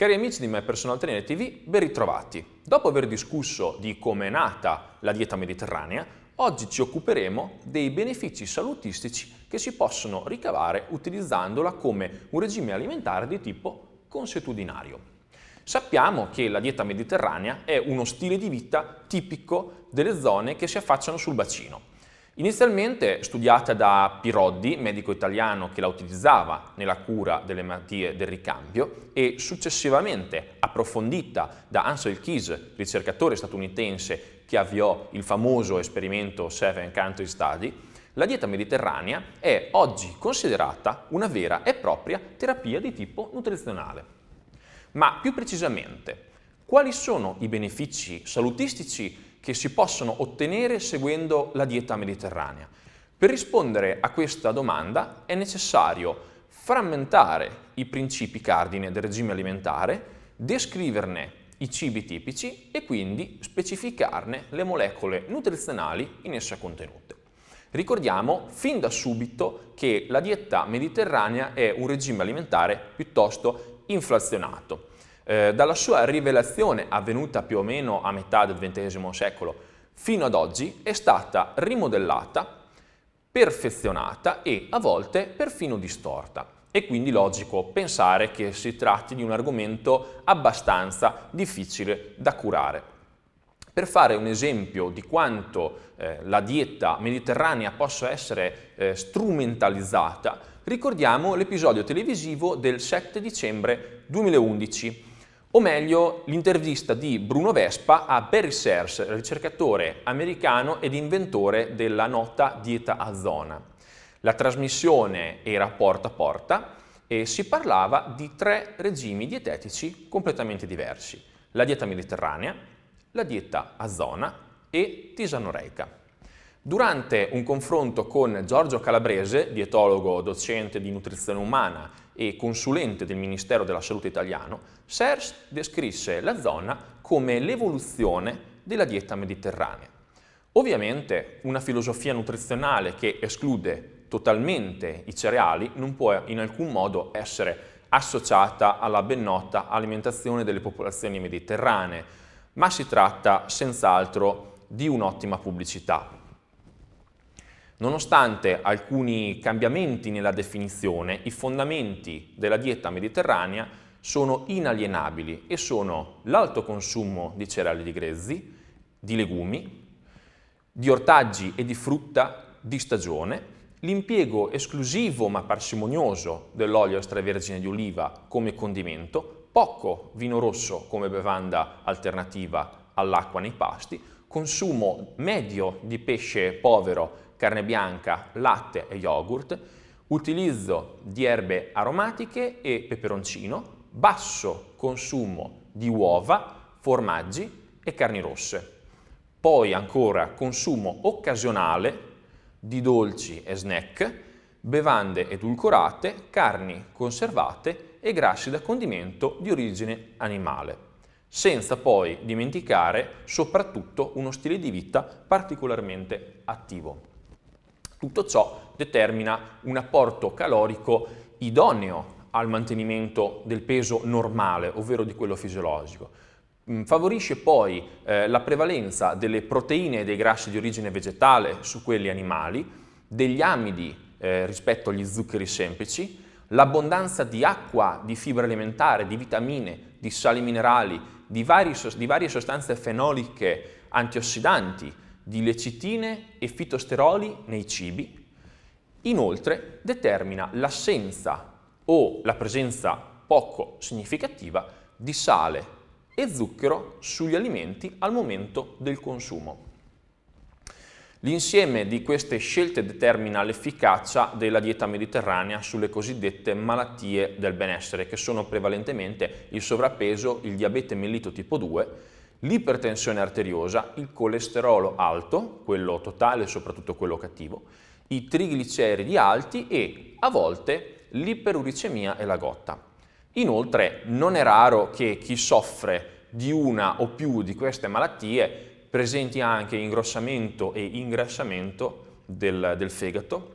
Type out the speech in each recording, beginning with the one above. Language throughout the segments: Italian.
Cari amici di My Personal Trainer TV, ben ritrovati. Dopo aver discusso di come è nata la dieta mediterranea, oggi ci occuperemo dei benefici salutistici che si possono ricavare utilizzandola come un regime alimentare di tipo consuetudinario. Sappiamo che la dieta mediterranea è uno stile di vita tipico delle zone che si affacciano sul bacino Inizialmente studiata da Piroddi, medico italiano che la utilizzava nella cura delle malattie del ricambio, e successivamente approfondita da Ansel Keys, ricercatore statunitense che avviò il famoso esperimento Seven Country Study, la dieta mediterranea è oggi considerata una vera e propria terapia di tipo nutrizionale. Ma più precisamente, quali sono i benefici salutistici che si possono ottenere seguendo la dieta mediterranea. Per rispondere a questa domanda è necessario frammentare i principi cardine del regime alimentare, descriverne i cibi tipici e quindi specificarne le molecole nutrizionali in essa contenute. Ricordiamo fin da subito che la dieta mediterranea è un regime alimentare piuttosto inflazionato, eh, dalla sua rivelazione, avvenuta più o meno a metà del XX secolo, fino ad oggi è stata rimodellata, perfezionata e a volte perfino distorta. È quindi logico pensare che si tratti di un argomento abbastanza difficile da curare. Per fare un esempio di quanto eh, la dieta mediterranea possa essere eh, strumentalizzata, ricordiamo l'episodio televisivo del 7 dicembre 2011 o meglio l'intervista di Bruno Vespa a Barry Sears, ricercatore americano ed inventore della nota dieta a zona. La trasmissione era porta a porta e si parlava di tre regimi dietetici completamente diversi, la dieta mediterranea, la dieta a zona e tisanoreica. Durante un confronto con Giorgio Calabrese, dietologo, docente di nutrizione umana e consulente del Ministero della Salute italiano, SERS descrisse la zona come l'evoluzione della dieta mediterranea. Ovviamente una filosofia nutrizionale che esclude totalmente i cereali non può in alcun modo essere associata alla ben nota alimentazione delle popolazioni mediterranee, ma si tratta senz'altro di un'ottima pubblicità Nonostante alcuni cambiamenti nella definizione, i fondamenti della dieta mediterranea sono inalienabili e sono l'alto consumo di cereali di grezzi, di legumi, di ortaggi e di frutta di stagione, l'impiego esclusivo ma parsimonioso dell'olio extravergine di oliva come condimento, poco vino rosso come bevanda alternativa all'acqua nei pasti, consumo medio di pesce povero carne bianca, latte e yogurt, utilizzo di erbe aromatiche e peperoncino, basso consumo di uova, formaggi e carni rosse. Poi ancora consumo occasionale di dolci e snack, bevande edulcorate, carni conservate e grassi da condimento di origine animale, senza poi dimenticare soprattutto uno stile di vita particolarmente attivo. Tutto ciò determina un apporto calorico idoneo al mantenimento del peso normale, ovvero di quello fisiologico. Mm, favorisce poi eh, la prevalenza delle proteine e dei grassi di origine vegetale su quelli animali, degli amidi eh, rispetto agli zuccheri semplici, l'abbondanza di acqua, di fibra alimentare, di vitamine, di sali minerali, di, vari, di varie sostanze fenoliche antiossidanti, di lecitine e fitosteroli nei cibi, inoltre determina l'assenza o la presenza poco significativa di sale e zucchero sugli alimenti al momento del consumo. L'insieme di queste scelte determina l'efficacia della dieta mediterranea sulle cosiddette malattie del benessere, che sono prevalentemente il sovrappeso, il diabete mellito tipo 2 l'ipertensione arteriosa, il colesterolo alto, quello totale e soprattutto quello cattivo, i trigliceridi alti e a volte l'iperuricemia e la gotta. Inoltre non è raro che chi soffre di una o più di queste malattie presenti anche ingrossamento e ingrassamento del, del fegato,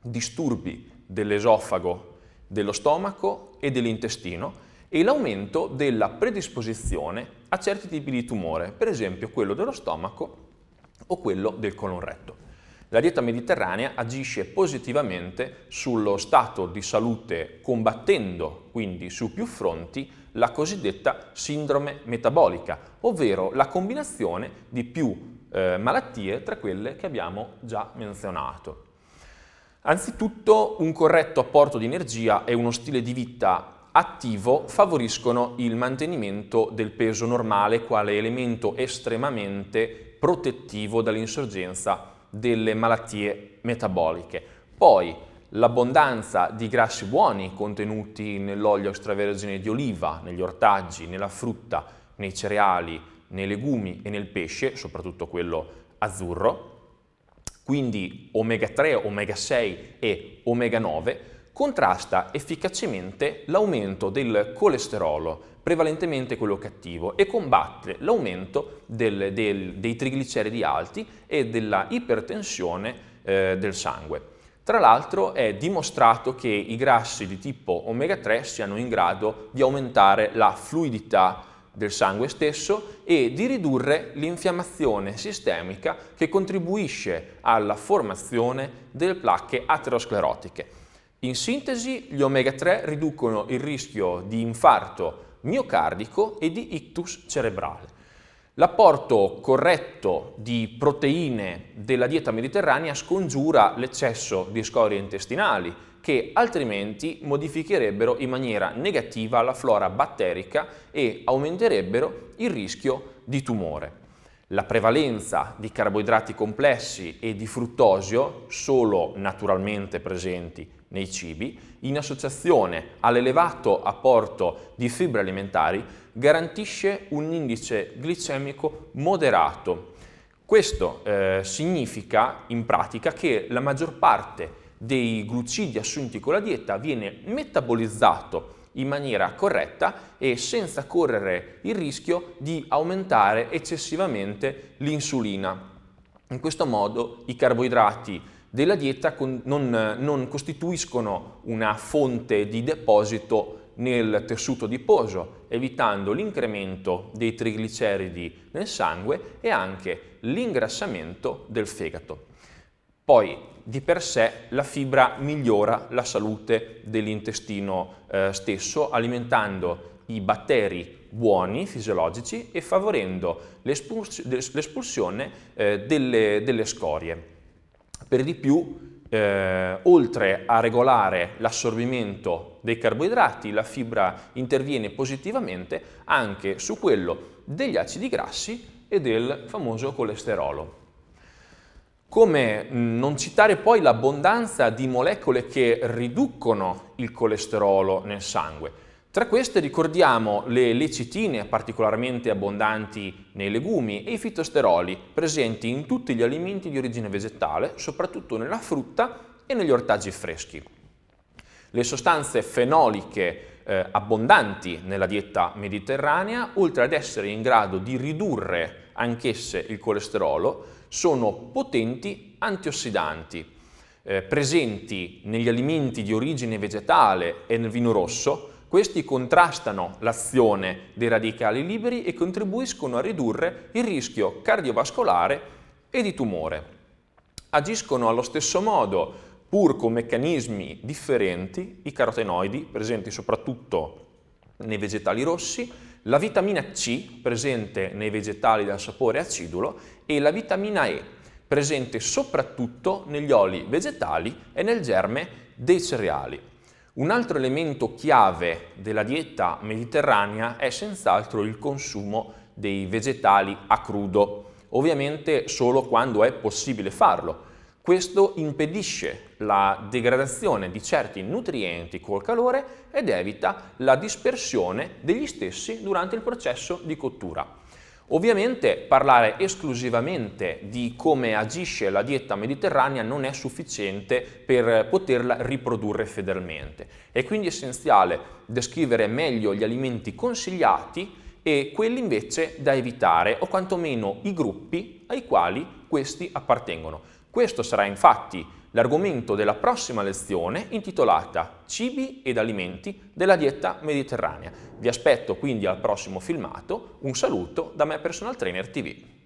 disturbi dell'esofago, dello stomaco e dell'intestino, e l'aumento della predisposizione a certi tipi di tumore, per esempio quello dello stomaco o quello del colon retto. La dieta mediterranea agisce positivamente sullo stato di salute combattendo quindi su più fronti la cosiddetta sindrome metabolica, ovvero la combinazione di più eh, malattie tra quelle che abbiamo già menzionato. Anzitutto un corretto apporto di energia e uno stile di vita attivo favoriscono il mantenimento del peso normale quale elemento estremamente protettivo dall'insorgenza delle malattie metaboliche. Poi l'abbondanza di grassi buoni contenuti nell'olio extravergine di oliva, negli ortaggi, nella frutta, nei cereali, nei legumi e nel pesce, soprattutto quello azzurro, quindi omega 3, omega 6 e omega 9, contrasta efficacemente l'aumento del colesterolo, prevalentemente quello cattivo, e combatte l'aumento del, del, dei trigliceridi alti e della ipertensione eh, del sangue. Tra l'altro è dimostrato che i grassi di tipo omega 3 siano in grado di aumentare la fluidità del sangue stesso e di ridurre l'infiammazione sistemica che contribuisce alla formazione delle placche aterosclerotiche. In sintesi, gli omega 3 riducono il rischio di infarto miocardico e di ictus cerebrale. L'apporto corretto di proteine della dieta mediterranea scongiura l'eccesso di scorie intestinali che altrimenti modificherebbero in maniera negativa la flora batterica e aumenterebbero il rischio di tumore la prevalenza di carboidrati complessi e di fruttosio, solo naturalmente presenti nei cibi, in associazione all'elevato apporto di fibre alimentari, garantisce un indice glicemico moderato. Questo eh, significa in pratica che la maggior parte dei glucidi assunti con la dieta viene metabolizzato in maniera corretta e senza correre il rischio di aumentare eccessivamente l'insulina. In questo modo i carboidrati della dieta non, non costituiscono una fonte di deposito nel tessuto adiposo, evitando l'incremento dei trigliceridi nel sangue e anche l'ingrassamento del fegato. Poi di per sé la fibra migliora la salute dell'intestino eh, stesso alimentando i batteri buoni, fisiologici e favorendo l'espulsione eh, delle, delle, scorie. Per di più, eh, oltre a regolare l'assorbimento dei carboidrati, la fibra interviene positivamente anche su quello degli acidi grassi e del famoso colesterolo. Come mm, non citare poi l'abbondanza di molecole che riducono il colesterolo nel sangue. Tra queste ricordiamo le lecitine particolarmente abbondanti nei legumi e i fitosteroli presenti in tutti gli alimenti di origine vegetale, soprattutto nella frutta e negli ortaggi freschi. Le sostanze fenoliche eh, abbondanti nella dieta mediterranea, oltre ad essere in grado di ridurre anch'esse il colesterolo, sono potenti antiossidanti eh, presenti negli alimenti di origine vegetale e nel vino rosso, questi contrastano l'azione dei radicali liberi e contribuiscono a ridurre il rischio cardiovascolare e di tumore. Agiscono allo stesso modo, pur con meccanismi differenti, i carotenoidi presenti soprattutto nei vegetali rossi la vitamina C, presente nei vegetali dal sapore acidulo, e la vitamina E, presente soprattutto negli oli vegetali e nel germe dei cereali. Un altro elemento chiave della dieta mediterranea è senz'altro il consumo dei vegetali a crudo, ovviamente solo quando è possibile farlo, questo impedisce la degradazione di certi nutrienti col calore ed evita la dispersione degli stessi durante il processo di cottura. Ovviamente parlare esclusivamente di come agisce la dieta mediterranea non è sufficiente per poterla riprodurre fedelmente. È quindi essenziale descrivere meglio gli alimenti consigliati e quelli invece da evitare o quantomeno i gruppi ai quali questi appartengono. Questo sarà infatti l'argomento della prossima lezione intitolata Cibi ed alimenti della dieta mediterranea. Vi aspetto quindi al prossimo filmato, un saluto da me Personal Trainer TV.